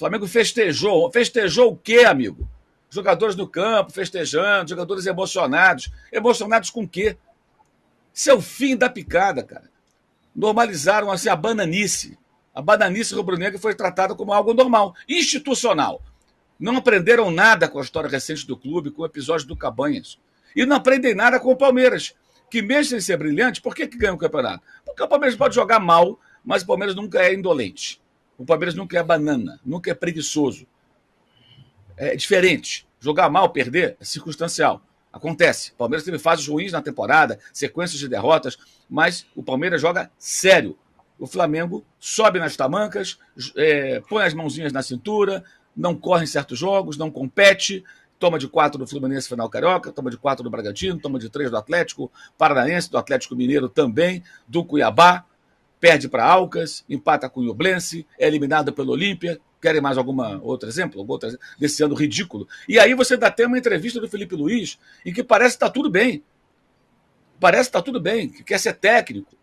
Flamengo festejou. Festejou o quê, amigo? Jogadores no campo, festejando, jogadores emocionados. Emocionados com o quê? Seu é fim da picada, cara. Normalizaram assim, a bananice. A bananice rubro-negra foi tratada como algo normal, institucional. Não aprenderam nada com a história recente do clube, com o episódio do Cabanhas. E não aprendem nada com o Palmeiras, que mesmo sem ser brilhante, por que, que ganha o campeonato? Porque o Palmeiras pode jogar mal, mas o Palmeiras nunca é indolente. O Palmeiras nunca é banana, nunca é preguiçoso. É diferente. Jogar mal, perder, é circunstancial. Acontece. O Palmeiras teve fases ruins na temporada, sequências de derrotas, mas o Palmeiras joga sério. O Flamengo sobe nas tamancas, é, põe as mãozinhas na cintura, não corre em certos jogos, não compete, toma de quatro do Fluminense final carioca, toma de quatro do Bragantino, toma de três do Atlético Paranaense, do Atlético Mineiro também, do Cuiabá perde para Alcas, empata com o Iublense, é eliminado pelo Olímpia. Querem mais algum outro exemplo? Algum outro, desse ano ridículo. E aí você dá até uma entrevista do Felipe Luiz em que parece que está tudo bem. Parece que está tudo bem, que quer ser técnico,